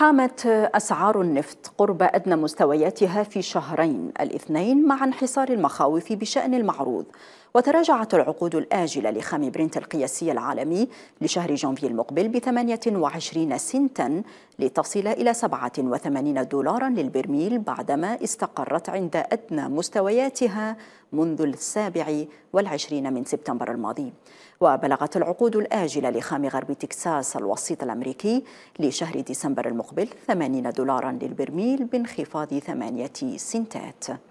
حامت أسعار النفط قرب أدنى مستوياتها في شهرين الاثنين مع انحصار المخاوف بشأن المعروض وتراجعت العقود الآجلة لخام برنت القياسي العالمي لشهر جانفي المقبل ب 28 سنتا لتصل إلى 87 دولارا للبرميل بعدما استقرت عند أدنى مستوياتها منذ السابع والعشرين من سبتمبر الماضي وبلغت العقود الآجلة لخام غرب تكساس الوسيط الأمريكي لشهر ديسمبر المقبل 80 دولارا للبرميل بانخفاض ثمانية سنتات